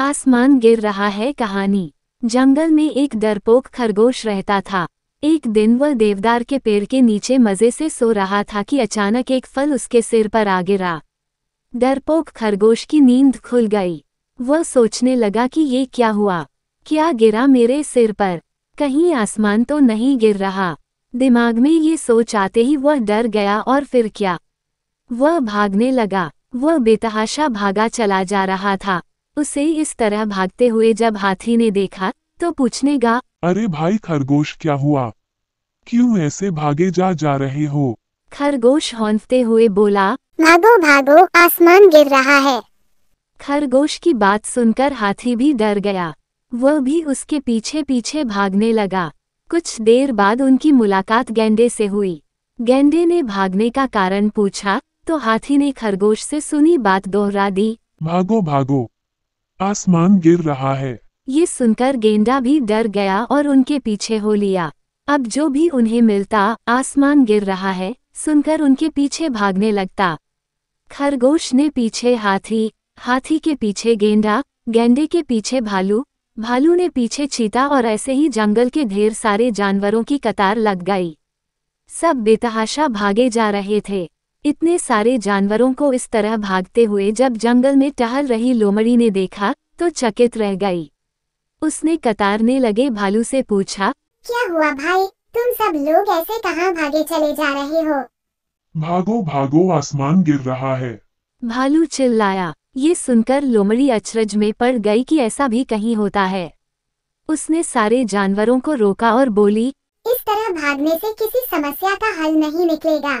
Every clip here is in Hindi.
आसमान गिर रहा है कहानी जंगल में एक डरपोक खरगोश रहता था एक दिन वह देवदार के पेड़ के नीचे मज़े से सो रहा था कि अचानक एक फल उसके सिर पर आ गिरा डरपोक खरगोश की नींद खुल गई वह सोचने लगा कि ये क्या हुआ क्या गिरा मेरे सिर पर कहीं आसमान तो नहीं गिर रहा दिमाग में ये सोच आते ही वह डर गया और फिर क्या वह भागने लगा वह बेतहाशा भागा चला जा रहा था उसे इस तरह भागते हुए जब हाथी ने देखा तो पूछनेगा अरे भाई खरगोश क्या हुआ क्यों ऐसे भागे जा जा रहे हो खरगोश हौंसते हुए बोला भागो भागो आसमान गिर रहा है खरगोश की बात सुनकर हाथी भी डर गया वह भी उसके पीछे पीछे भागने लगा कुछ देर बाद उनकी मुलाकात गेंडे से हुई गेंडे ने भागने का कारण पूछा तो हाथी ने खरगोश से सुनी बात दोहरा दी भागो भागो आसमान गिर रहा है ये सुनकर गेंडा भी डर गया और उनके पीछे हो लिया अब जो भी उन्हें मिलता आसमान गिर रहा है सुनकर उनके पीछे भागने लगता खरगोश ने पीछे हाथी हाथी के पीछे गेंडा गेंडे के पीछे भालू भालू ने पीछे चीता और ऐसे ही जंगल के ढेर सारे जानवरों की कतार लग गई सब बेतहाशा भागे जा रहे थे इतने सारे जानवरों को इस तरह भागते हुए जब जंगल में टहल रही लोमड़ी ने देखा तो चकित रह गई उसने कतारने लगे भालू से पूछा क्या हुआ भाई तुम सब लोग ऐसे कहाँ भागे चले जा रहे हो भागो भागो आसमान गिर रहा है भालू चिल्लाया ये सुनकर लोमड़ी अचरज में पड़ गई कि ऐसा भी कहीं होता है उसने सारे जानवरों को रोका और बोली इस तरह भागने से किसी समस्या का हल नहीं निकलेगा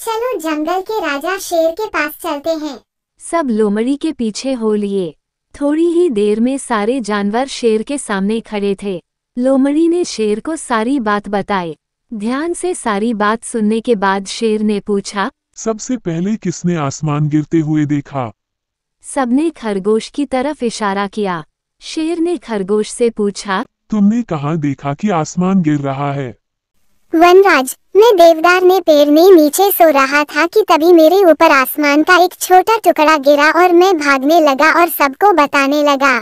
चलो जंगल के राजा शेर के पास चलते हैं सब लोमड़ी के पीछे हो लिए थोड़ी ही देर में सारे जानवर शेर के सामने खड़े थे लोमड़ी ने शेर को सारी बात बताई ध्यान से सारी बात सुनने के बाद शेर ने पूछा सबसे पहले किसने आसमान गिरते हुए देखा सबने खरगोश की तरफ इशारा किया शेर ने खरगोश से पूछा तुमने कहाँ देखा कि आसमान गिर रहा है वनराज मैं देवदार में पेड़ में नीचे सो रहा था कि तभी मेरे ऊपर आसमान का एक छोटा टुकड़ा गिरा और मैं भागने लगा और सबको बताने लगा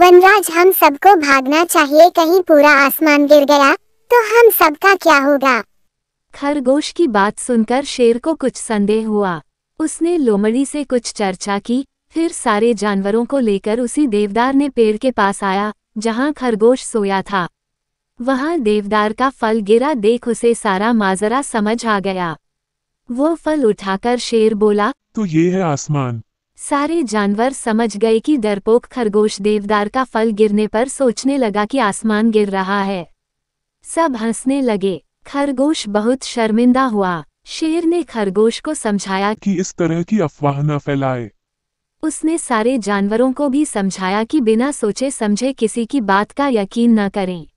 वनराज हम सबको भागना चाहिए कहीं पूरा आसमान गिर गया तो हम सबका क्या होगा खरगोश की बात सुनकर शेर को कुछ संदेह हुआ उसने लोमड़ी से कुछ चर्चा की फिर सारे जानवरों को लेकर उसी देवदार ने पेड़ के पास आया जहां खरगोश सोया था वहाँ देवदार का फल गिरा देख उसे सारा माजरा समझ आ गया वो फल उठाकर शेर बोला तो ये है आसमान सारे जानवर समझ गए कि डरपोक खरगोश देवदार का फल गिरने पर सोचने लगा कि आसमान गिर रहा है सब हंसने लगे खरगोश बहुत शर्मिंदा हुआ शेर ने खरगोश को समझाया कि इस तरह की अफवाह न फैलाए उसने सारे जानवरों को भी समझाया कि बिना सोचे समझे किसी की बात का यकीन न करें